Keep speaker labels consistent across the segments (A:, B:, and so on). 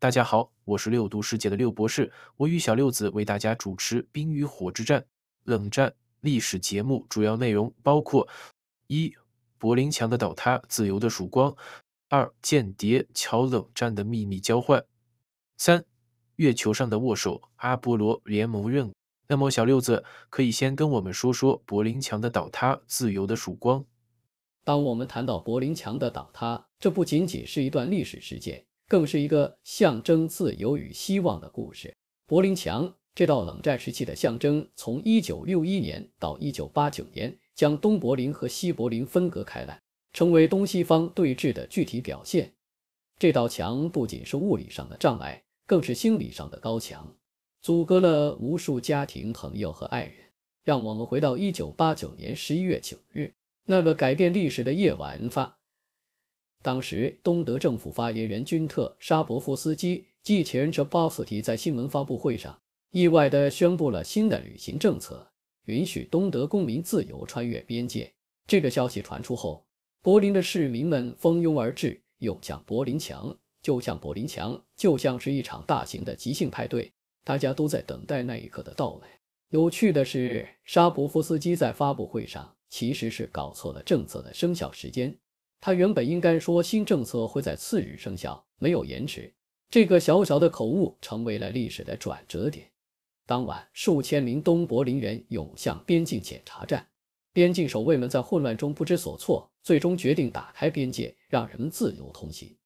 A: 大家好，我是六度世界的六博士，我与小六子为大家主持《冰与火之战：冷战历史》节目。主要内容包括：一、柏林墙的倒塌，自由的曙光；二、间谍桥，冷战的秘密交换；三、月球上的握手，阿波罗联盟任务。那么，小六子可以先跟我们说说柏林墙的倒塌，自由的曙光。当我们谈到柏林墙的倒塌，这不仅仅是一段历史事件。更是一
B: 个象征自由与希望的故事。柏林墙这道冷战时期的象征，从1961年到1989年，将东柏林和西柏林分隔开来，成为东西方对峙的具体表现。这道墙不仅是物理上的障碍，更是心理上的高墙，阻隔了无数家庭、朋友和爱人。让我们回到1989年11月9日那个改变历史的夜晚发当时，东德政府发言人君特·沙博夫斯基继前任 t e r b o s k 在新闻发布会上意外地宣布了新的旅行政策，允许东德公民自由穿越边界。这个消息传出后，柏林的市民们蜂拥而至，涌向柏林墙，就像柏林墙就像是一场大型的即兴派对，大家都在等待那一刻的到来。有趣的是，沙博夫斯基在发布会上其实是搞错了政策的生效时间。他原本应该说新政策会在次日生效，没有延迟。这个小小的口误成为了历史的转折点。当晚，数千名东柏林人涌向边境检查站，边境守卫们在混乱中不知所措，最终决定打开边界，让人们自由通行。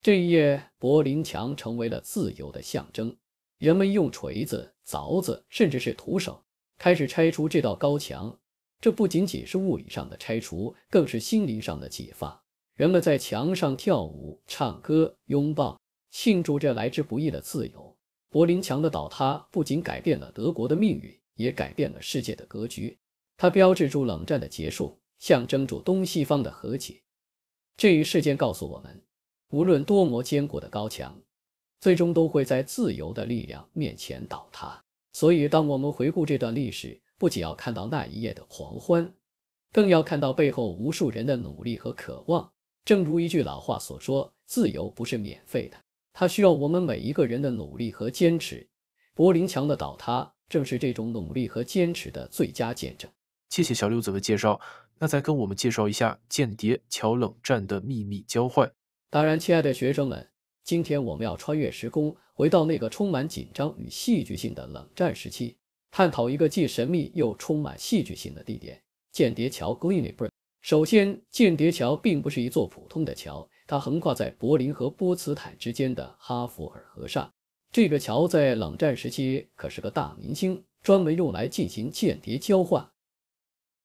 B: 这一夜，柏林墙成为了自由的象征。人们用锤子、凿子，甚至是徒手，开始拆除这道高墙。这不仅仅是物理上的拆除，更是心灵上的解放。人们在墙上跳舞、唱歌、拥抱，庆祝这来之不易的自由。柏林墙的倒塌不仅改变了德国的命运，也改变了世界的格局。它标志住冷战的结束，象征住东西方的和解。这一事件告诉我们，无论多么坚固的高墙，最终都会在自由的力量面前倒塌。所以，当我们回顾这段历史，不仅要看到那一夜的狂欢，更要看到背后无数人的努力和渴望。正如一句老话所说：“自由不是免费的，它需要我们每一个人的努力和坚持。”柏林墙的倒塌正是这种努力和
A: 坚持的最佳见证。谢谢小六子的介绍，那再跟我们介绍一下间谍桥冷战的秘密交换。当然，亲爱的学生们，今天我们要穿越
B: 时空，回到那个充满紧张与戏剧性的冷战时期。探讨一个既神秘又充满戏剧性的地点——间谍桥 （Grenier Bridge）。首先，间谍桥并不是一座普通的桥，它横跨在柏林和波茨坦之间的哈弗尔河上。这个桥在冷战时期可是个大明星，专门用来进行间谍交换。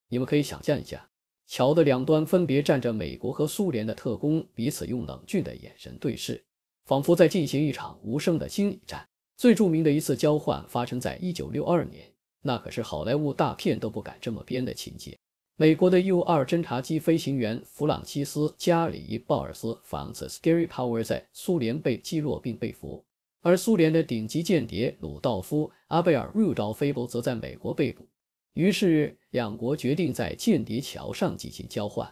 B: 你们可以想象一下，桥的两端分别站着美国和苏联的特工，彼此用冷峻的眼神对视，仿佛在进行一场无声的心理战。最著名的一次交换发生在一九六二年，那可是好莱坞大片都不敢这么编的情节。美国的 U-2 侦察机飞行员弗朗西斯·加里·鲍尔斯 f r s n c s a r y p o w e r 在苏联被击落并被俘，而苏联的顶级间谍鲁道夫·阿贝尔·鲁道菲伯则在美国被捕。于是，两国决定在间谍桥上进行交换。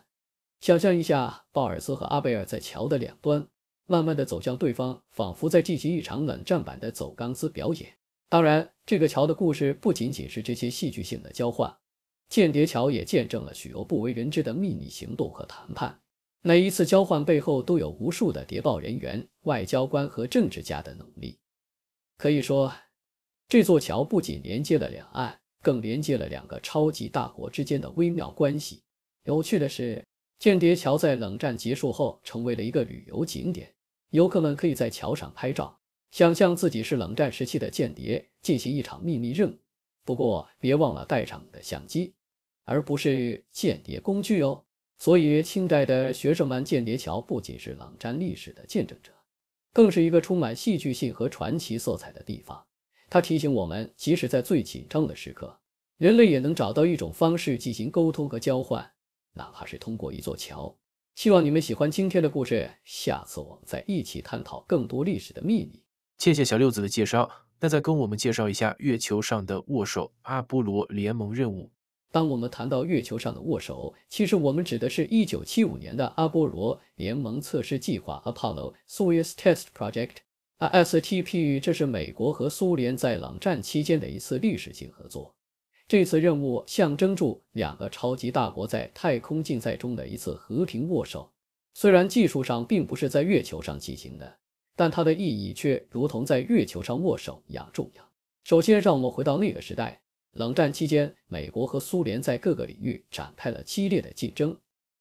B: 想象一下，鲍尔斯和阿贝尔在桥的两端。慢慢的走向对方，仿佛在进行一场冷战版的走钢丝表演。当然，这个桥的故事不仅仅是这些戏剧性的交换，间谍桥也见证了许多不为人知的秘密行动和谈判。每一次交换背后，都有无数的谍报人员、外交官和政治家的努力。可以说，这座桥不仅连接了两岸，更连接了两个超级大国之间的微妙关系。有趣的是，间谍桥在冷战结束后，成为了一个旅游景点。游客们可以在桥上拍照，想象自己是冷战时期的间谍，进行一场秘密任务。不过，别忘了带上你的相机，而不是间谍工具哦。所以，清代的学生们，间谍桥不仅是冷战历史的见证者，更是一个充满戏剧性和传奇色彩的地方。它提醒我们，即使在最紧张的时刻，人类也能找到一种方式进行沟通和交换，哪怕是通过一座桥。
A: 希望你们喜欢今天的故事，下次我们再一起探讨更多历史的秘密。谢谢小六子的介绍，那再跟我们介绍一下月球上的握手——阿波罗联盟任务。当我们谈到月球上的握手，其实我们指的是一九七五
B: 年的阿波罗联盟测试计划 （Apollo-Soyuz Test p r o j e c t i s t p 这是美国和苏联在冷战期间的一次历史性合作。这次任务象征住两个超级大国在太空竞赛中的一次和平握手，虽然技术上并不是在月球上进行的，但它的意义却如同在月球上握手一样重要。首先，让我们回到那个时代，冷战期间，美国和苏联在各个领域展开了激烈的竞争，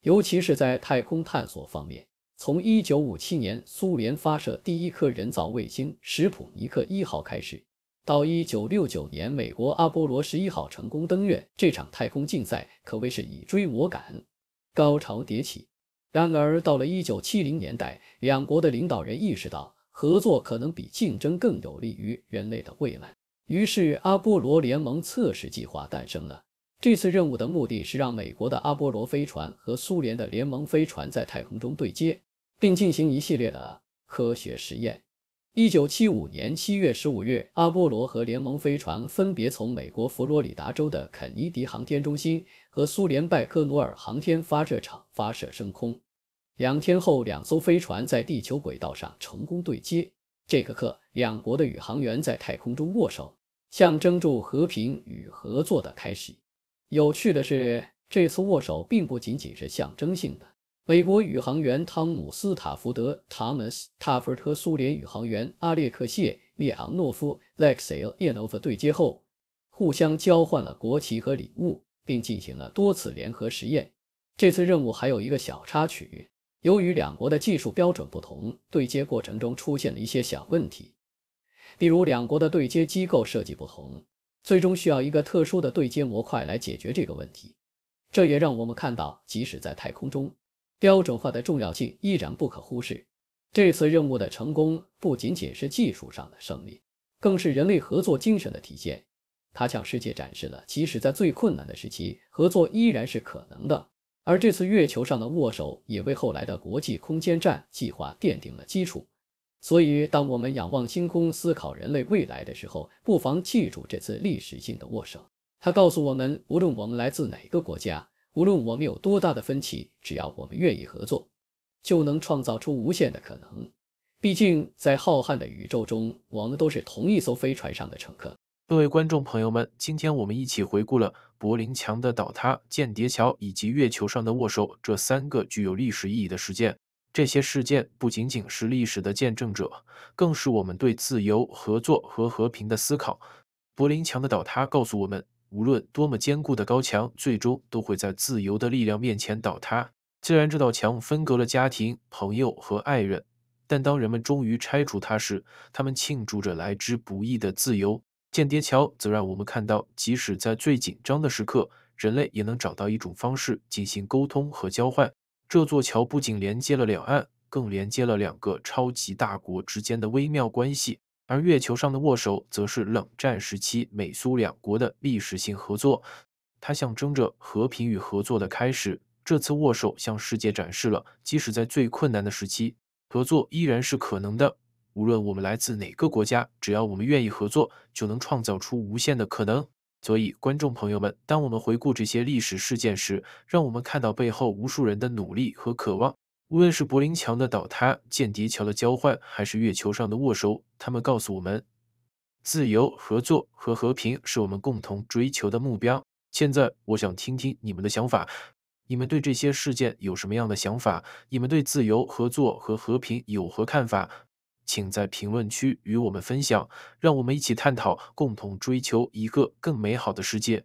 B: 尤其是在太空探索方面。从1957年苏联发射第一颗人造卫星“史普尼克一号”开始。到一九六九年，美国阿波罗十一号成功登月，这场太空竞赛可谓是你追我赶，高潮迭起。然而，到了一九七零年代，两国的领导人意识到合作可能比竞争更有利于人类的未来，于是阿波罗联盟测试计划诞生了。这次任务的目的是让美国的阿波罗飞船和苏联的联盟飞船在太空中对接，并进行一系列的科学实验。一九七五年七月十五日，阿波罗和联盟飞船分别从美国佛罗里达州的肯尼迪航天中心和苏联拜科努尔航天发射场发射升空。两天后，两艘飞船在地球轨道上成功对接。这个刻，两国的宇航员在太空中握手，象征着和平与合作的开始。有趣的是，这次握手并不仅仅是象征性的。美国宇航员汤姆·斯塔福德 （Thomas t a f f o r d 和苏联宇航员阿列克谢·列昂诺夫 （Alexei Leonov） 对接后，互相交换了国旗和礼物，并进行了多次联合实验。这次任务还有一个小插曲，由于两国的技术标准不同，对接过程中出现了一些小问题，比如两国的对接机构设计不同，最终需要一个特殊的对接模块来解决这个问题。这也让我们看到，即使在太空中，标准化的重要性依然不可忽视。这次任务的成功不仅仅是技术上的胜利，更是人类合作精神的体现。它向世界展示了，即使在最困难的时期，合作依然是可能的。而这次月球上的握手，也为后来的国际空间站计划奠定了基础。所以，当我们仰望星空，思考人类未来的时候，不妨记住这次历史性的握手。它告诉我们，无论我们来自哪个国家。无论我们有多大的分歧，只要我们愿意合作，就能创造出无限的可能。毕竟，在浩瀚的宇宙中，
A: 我们都是同一艘飞船上的乘客。各位观众朋友们，今天我们一起回顾了柏林墙的倒塌、间谍桥以及月球上的握手这三个具有历史意义的事件。这些事件不仅仅是历史的见证者，更是我们对自由、合作和和平的思考。柏林墙的倒塌告诉我们。无论多么坚固的高墙，最终都会在自由的力量面前倒塌。虽然这道墙分隔了家庭、朋友和爱人，但当人们终于拆除它时，他们庆祝着来之不易的自由。间谍桥则让我们看到，即使在最紧张的时刻，人类也能找到一种方式进行沟通和交换。这座桥不仅连接了两岸，更连接了两个超级大国之间的微妙关系。而月球上的握手，则是冷战时期美苏两国的历史性合作，它象征着和平与合作的开始。这次握手向世界展示了，即使在最困难的时期，合作依然是可能的。无论我们来自哪个国家，只要我们愿意合作，就能创造出无限的可能。所以，观众朋友们，当我们回顾这些历史事件时，让我们看到背后无数人的努力和渴望。无论是柏林墙的倒塌、间谍桥的交换，还是月球上的握手，他们告诉我们，自由、合作和和平是我们共同追求的目标。现在，我想听听你们的想法，你们对这些事件有什么样的想法？你们对自由、合作和和平有何看法？请在评论区与我们分享，让我们一起探讨，共同追求一个更美好的世界。